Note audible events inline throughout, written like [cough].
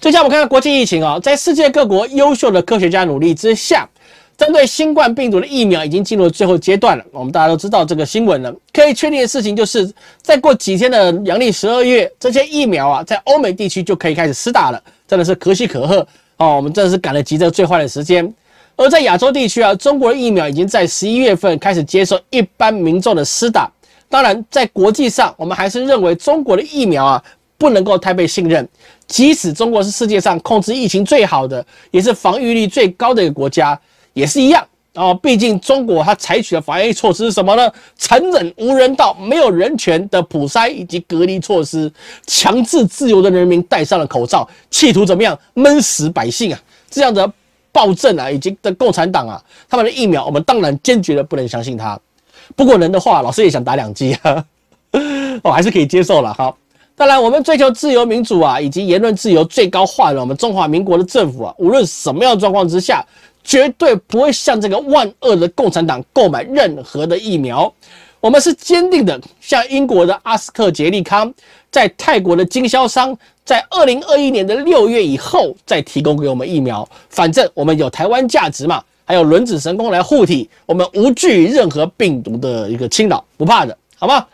最近我们看看国际疫情啊，在世界各国优秀的科学家努力之下，针对新冠病毒的疫苗已经进入最后阶段了。我们大家都知道这个新闻了。可以确定的事情就是，再过几天的阳历十二月，这些疫苗啊，在欧美地区就可以开始施打了，真的是可喜可贺哦。我们真的是赶了急这最坏的时间。而在亚洲地区啊，中国的疫苗已经在十一月份开始接受一般民众的施打。当然，在国际上，我们还是认为中国的疫苗啊。不能够太被信任，即使中国是世界上控制疫情最好的，也是防御力最高的一个国家，也是一样啊。毕竟中国它采取的防疫措施是什么呢？残忍、无人道、没有人权的普筛以及隔离措施，强制自由的人民戴上了口罩，企图怎么样闷死百姓啊？这样的暴政啊，以及的共产党啊，他们的疫苗我们当然坚决的不能相信他。不过人的话，老师也想打两剂啊，我 [laughs] 还是可以接受了哈。当然，我们追求自由民主啊，以及言论自由最高化的我们中华民国的政府啊，无论什么样的状况之下，绝对不会向这个万恶的共产党购买任何的疫苗。我们是坚定的，向英国的阿斯克杰利康，在泰国的经销商，在二零二一年的六月以后再提供给我们疫苗。反正我们有台湾价值嘛，还有轮子神功来护体，我们无惧任何病毒的一个侵扰，不怕的，好吗？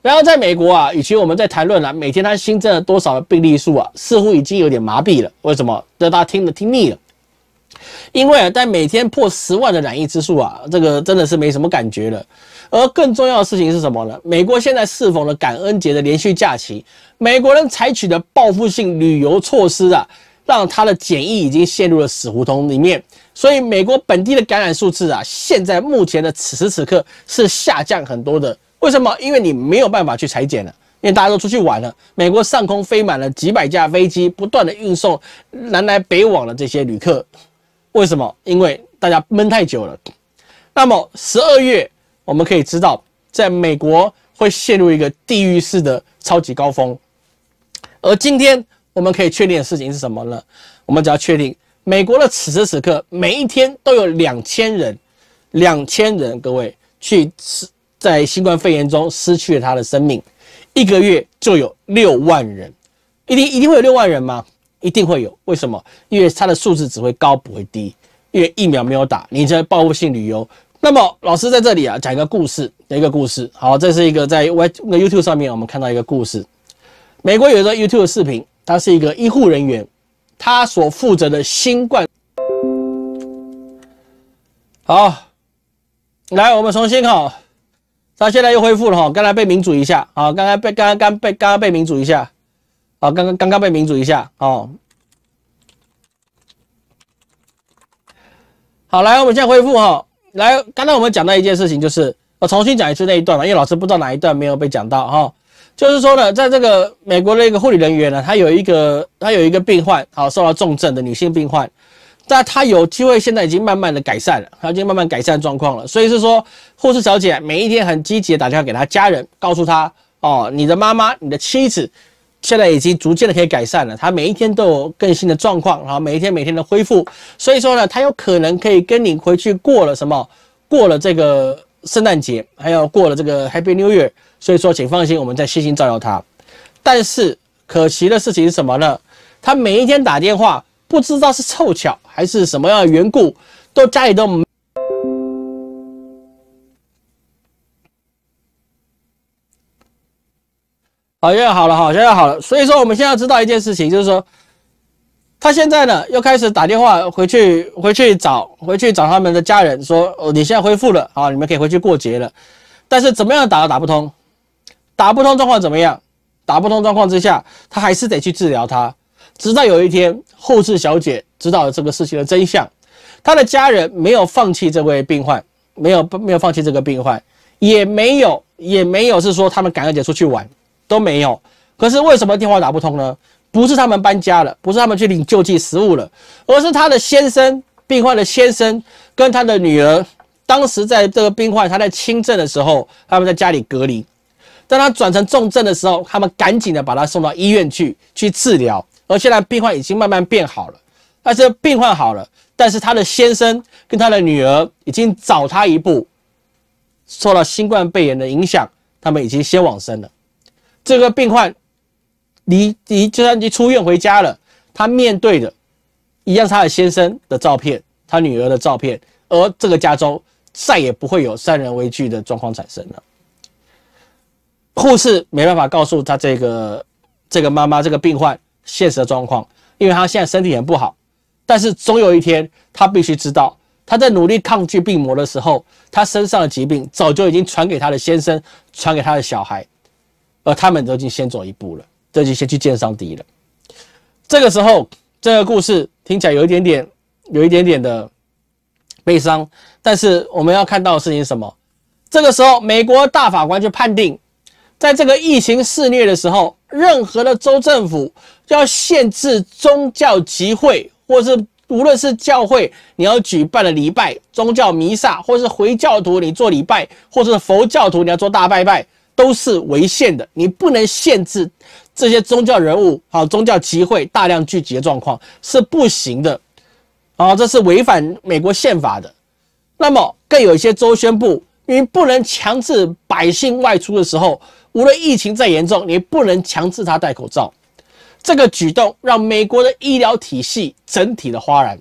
然后在美国啊，与其我们在谈论了每天它新增了多少的病例数啊，似乎已经有点麻痹了。为什么？让大家听的听腻了。因为啊，在每天破十万的染疫之数啊，这个真的是没什么感觉了。而更重要的事情是什么呢？美国现在适逢了感恩节的连续假期，美国人采取的报复性旅游措施啊，让它的检疫已经陷入了死胡同里面。所以，美国本地的感染数字啊，现在目前的此时此刻是下降很多的。为什么？因为你没有办法去裁剪了，因为大家都出去玩了。美国上空飞满了几百架飞机，不断的运送南来北往的这些旅客。为什么？因为大家闷太久了。那么十二月，我们可以知道，在美国会陷入一个地狱式的超级高峰。而今天，我们可以确定的事情是什么呢？我们只要确定，美国的此时此刻，每一天都有两千人，两千人，各位去吃。在新冠肺炎中失去了他的生命，一个月就有六万人，一定一定会有六万人吗？一定会有，为什么？因为他的数字只会高不会低，因为疫苗没有打，你在报复性旅游。那么老师在这里啊，讲一个故事，讲一个故事。好，这是一个在 Y 那 YouTube 上面我们看到一个故事，美国有一个 YouTube 视频，他是一个医护人员，他所负责的新冠。好，来，我们重新看。他现在又恢复了哈，刚才被民主一下啊，刚刚被刚刚刚被刚刚被民主一下啊，刚刚刚刚被民主一下哦。好，来我们现在恢复哈。来，刚刚我们讲到一件事情，就是我重新讲一次那一段嘛，因为老师不知道哪一段没有被讲到哈。就是说呢，在这个美国的一个护理人员呢，他有一个他有一个病患好，受到重症的女性病患。但他有机会，现在已经慢慢的改善了，他已经慢慢改善状况了。所以是说，护士小姐每一天很积极的打电话给他家人，告诉他哦，你的妈妈、你的妻子，现在已经逐渐的可以改善了。她每一天都有更新的状况，然后每一天每天的恢复。所以说呢，他有可能可以跟你回去过了什么，过了这个圣诞节，还有过了这个 Happy New Year。所以说，请放心，我们在细心照料他。但是可惜的事情是什么呢？他每一天打电话。不知道是凑巧还是什么样的缘故，都家里都没。好，现在好了好，现在好了。所以说，我们现在知道一件事情，就是说，他现在呢又开始打电话回去，回去找，回去找他们的家人，说：“哦，你现在恢复了，好，你们可以回去过节了。”但是怎么样打都打不通，打不通状况怎么样？打不通状况之下，他还是得去治疗他。直到有一天，护士小姐知道了这个事情的真相，她的家人没有放弃这位病患，没有没有放弃这个病患，也没有也没有是说他们赶恩节出去玩，都没有。可是为什么电话打不通呢？不是他们搬家了，不是他们去领救济食物了，而是他的先生，病患的先生跟他的女儿，当时在这个病患他在轻症的时候，他们在家里隔离，当他转成重症的时候，他们赶紧的把他送到医院去去治疗。而现在病患已经慢慢变好了，但是病患好了，但是他的先生跟他的女儿已经早他一步，受到新冠肺炎的影响，他们已经先往生了。这个病患离离就算你出院回家了，他面对的，一样是他的先生的照片，他女儿的照片。而这个加州再也不会有三人为惧的状况产生了。护士没办法告诉他这个这个妈妈这个病患。现实的状况，因为他现在身体很不好，但是总有一天他必须知道，他在努力抗拒病魔的时候，他身上的疾病早就已经传给他的先生，传给他的小孩，而他们都已经先走一步了，都已经先去见上帝了。这个时候，这个故事听起来有一点点，有一点点的悲伤，但是我们要看到的事情什么？这个时候，美国大法官就判定，在这个疫情肆虐的时候。任何的州政府要限制宗教集会，或是无论是教会你要举办的礼拜、宗教弥撒，或是回教徒你做礼拜，或者是佛教徒你要做大拜拜，都是违宪的。你不能限制这些宗教人物、好宗教集会大量聚集的状况是不行的，啊，这是违反美国宪法的。那么更有一些州宣布，你不能强制百姓外出的时候。无论疫情再严重，你不能强制他戴口罩。这个举动让美国的医疗体系整体的哗然，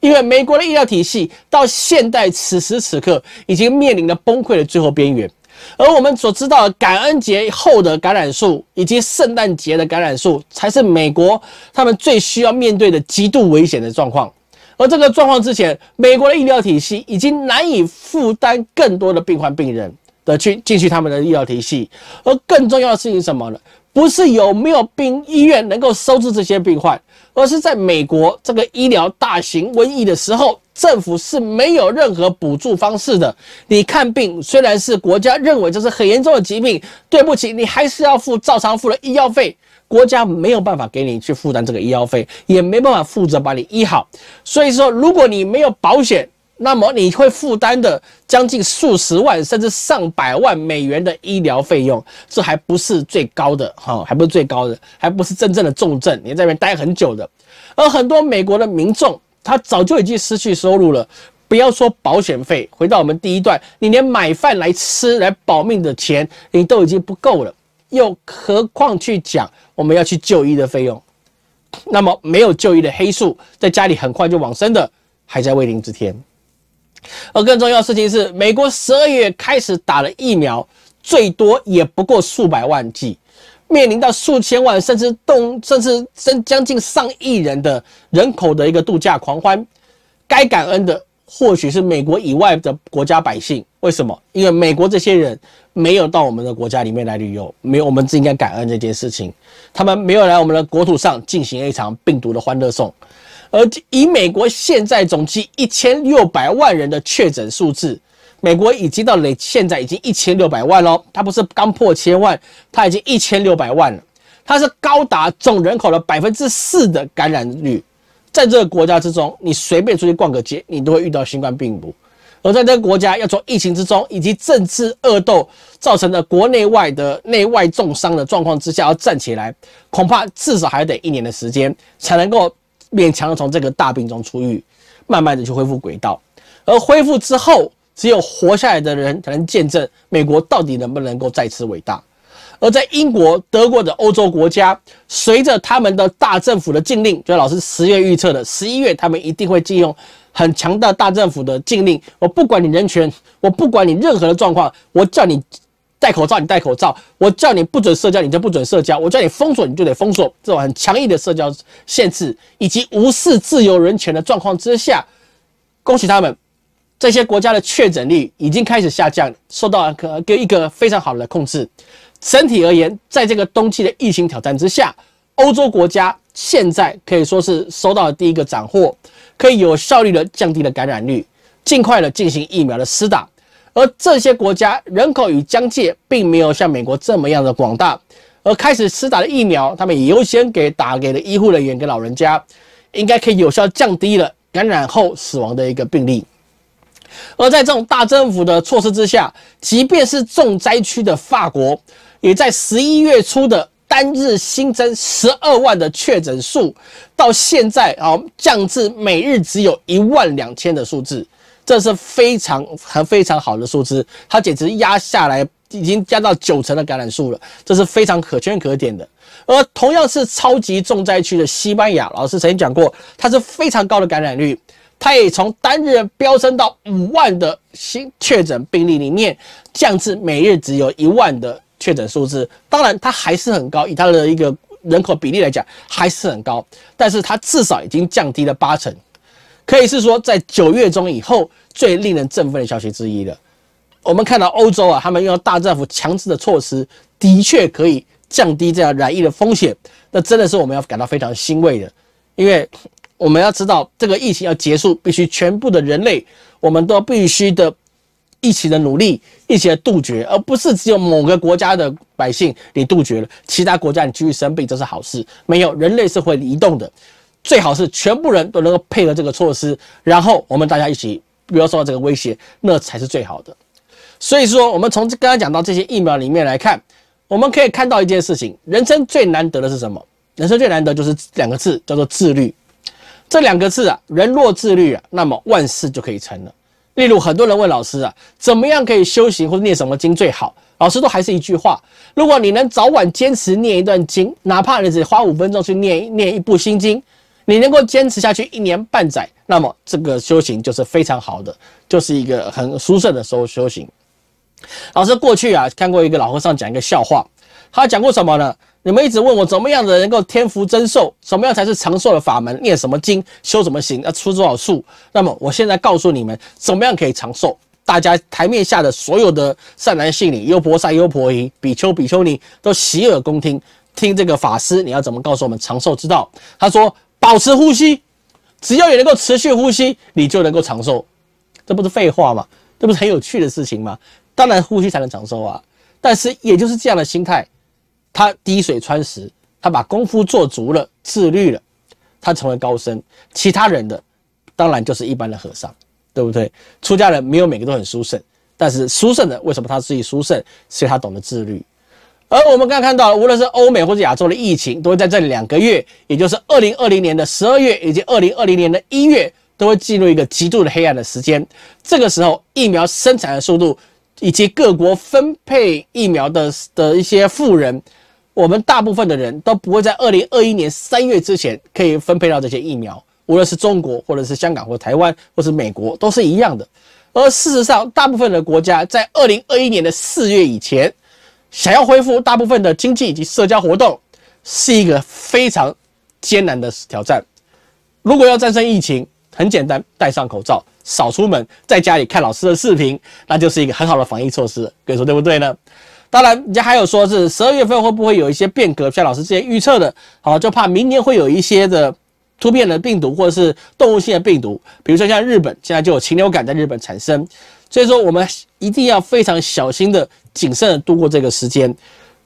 因为美国的医疗体系到现代此时此刻已经面临了崩溃的最后边缘。而我们所知道，感恩节后的感染数以及圣诞节的感染数，才是美国他们最需要面对的极度危险的状况。而这个状况之前，美国的医疗体系已经难以负担更多的病患病人。的去进去他们的医疗体系，而更重要的事情是什么呢？不是有没有病医院能够收治这些病患，而是在美国这个医疗大型瘟疫的时候，政府是没有任何补助方式的。你看病虽然是国家认为这是很严重的疾病，对不起，你还是要付照常付的医药费，国家没有办法给你去负担这个医药费，也没办法负责把你医好。所以说，如果你没有保险，那么你会负担的将近数十万甚至上百万美元的医疗费用，这还不是最高的哈，还不是最高的，还不是真正的重症，你在那边待很久的。而很多美国的民众，他早就已经失去收入了，不要说保险费，回到我们第一段，你连买饭来吃来保命的钱你都已经不够了，又何况去讲我们要去就医的费用？那么没有就医的黑数，在家里很快就往生的，还在为零之天。而更重要的事情是，美国十二月开始打了疫苗，最多也不过数百万剂，面临到数千万甚至动甚至将近上亿人的人口的一个度假狂欢，该感恩的或许是美国以外的国家百姓。为什么？因为美国这些人没有到我们的国家里面来旅游，没有，我们自己应该感恩这件事情，他们没有来我们的国土上进行一场病毒的欢乐颂。而以美国现在总计一千六百万人的确诊数字，美国已经到累，现在已经一千六百万了，它不是刚破千万，它已经一千六百万了。它是高达总人口的百分之四的感染率，在这个国家之中，你随便出去逛个街，你都会遇到新冠病毒。而在这个国家，要从疫情之中以及政治恶斗造成的国内外的内外重伤的状况之下要站起来，恐怕至少还得一年的时间才能够。勉强的从这个大病中出狱，慢慢的去恢复轨道，而恢复之后，只有活下来的人才能见证美国到底能不能够再次伟大。而在英国、德国的欧洲国家，随着他们的大政府的禁令，就老师十月预测的，十一月他们一定会禁用很强大大政府的禁令。我不管你人权，我不管你任何的状况，我叫你。戴口罩，你戴口罩；我叫你不准社交，你就不准社交；我叫你封锁，你就得封锁。这种很强硬的社交限制以及无视自由人权的状况之下，恭喜他们，这些国家的确诊率已经开始下降，受到可跟一个非常好的控制。整体而言，在这个冬季的疫情挑战之下，欧洲国家现在可以说是收到了第一个斩获，可以有效率的降低了感染率，尽快的进行疫苗的施打。而这些国家人口与疆界并没有像美国这么样的广大，而开始施打的疫苗，他们也优先给打给了医护人员跟老人家，应该可以有效降低了感染后死亡的一个病例。而在这种大政府的措施之下，即便是重灾区的法国，也在十一月初的单日新增十二万的确诊数，到现在啊降至每日只有一万两千的数字。这是非常和非常好的数字，它简直压下来，已经压到九成的感染数了。这是非常可圈可点的。而同样是超级重灾区的西班牙，老师曾经讲过，它是非常高的感染率。它也从单日飙升到五万的新确诊病例里面，降至每日只有一万的确诊数字。当然，它还是很高，以它的一个人口比例来讲，还是很高。但是它至少已经降低了八成。可以是说，在九月中以后最令人振奋的消息之一了。我们看到欧洲啊，他们用大政府强制的措施，的确可以降低这样染疫的风险。那真的是我们要感到非常欣慰的，因为我们要知道，这个疫情要结束，必须全部的人类，我们都必须的一起的努力，一起杜绝，而不是只有某个国家的百姓你杜绝了，其他国家你继续生病，这是好事。没有人类是会移动的。最好是全部人都能够配合这个措施，然后我们大家一起不要受到这个威胁，那才是最好的。所以说，我们从刚刚讲到这些疫苗里面来看，我们可以看到一件事情：人生最难得的是什么？人生最难得就是两个字，叫做自律。这两个字啊，人若自律啊，那么万事就可以成了。例如，很多人问老师啊，怎么样可以修行或者念什么经最好？老师都还是一句话：如果你能早晚坚持念一段经，哪怕你只花五分钟去念念一部心经。你能够坚持下去一年半载，那么这个修行就是非常好的，就是一个很殊胜的修修行。老师过去啊，看过一个老和尚讲一个笑话，他讲过什么呢？你们一直问我怎么样的能够天福增寿，什么样才是长寿的法门，念什么经，修什么行，要出多少数？那么我现在告诉你们，怎么样可以长寿？大家台面下的所有的善男信女、优婆塞、优婆夷、比丘、比丘尼都洗耳恭听，听这个法师你要怎么告诉我们长寿之道？他说。保持呼吸，只要你能够持续呼吸，你就能够长寿。这不是废话吗？这不是很有趣的事情吗？当然，呼吸才能长寿啊。但是，也就是这样的心态，他滴水穿石，他把功夫做足了，自律了，他成为高僧。其他人的，当然就是一般的和尚，对不对？出家人没有每个都很殊胜，但是殊胜的为什么他自己殊胜？是他懂得自律。而我们刚刚看到，无论是欧美或者亚洲的疫情，都会在这两个月，也就是二零二零年的十二月以及二零二零年的一月，都会进入一个极度的黑暗的时间。这个时候，疫苗生产的速度以及各国分配疫苗的的一些富人，我们大部分的人都不会在二零二一年三月之前可以分配到这些疫苗，无论是中国或者是香港或台湾或是美国都是一样的。而事实上，大部分的国家在二零二一年的四月以前。想要恢复大部分的经济以及社交活动，是一个非常艰难的挑战。如果要战胜疫情，很简单，戴上口罩，少出门，在家里看老师的视频，那就是一个很好的防疫措施。各位说对不对呢？当然，人家还有说是十二月份会不会有一些变革，像老师之前预测的，好，就怕明年会有一些的突变的病毒或者是动物性的病毒，比如说像日本现在就有禽流感在日本产生。所以说，我们一定要非常小心的、谨慎的度过这个时间。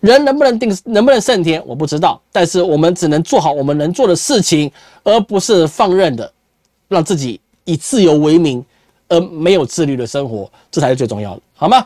人能不能定、能不能胜天，我不知道。但是我们只能做好我们能做的事情，而不是放任的，让自己以自由为名而没有自律的生活，这才是最重要的，好吗？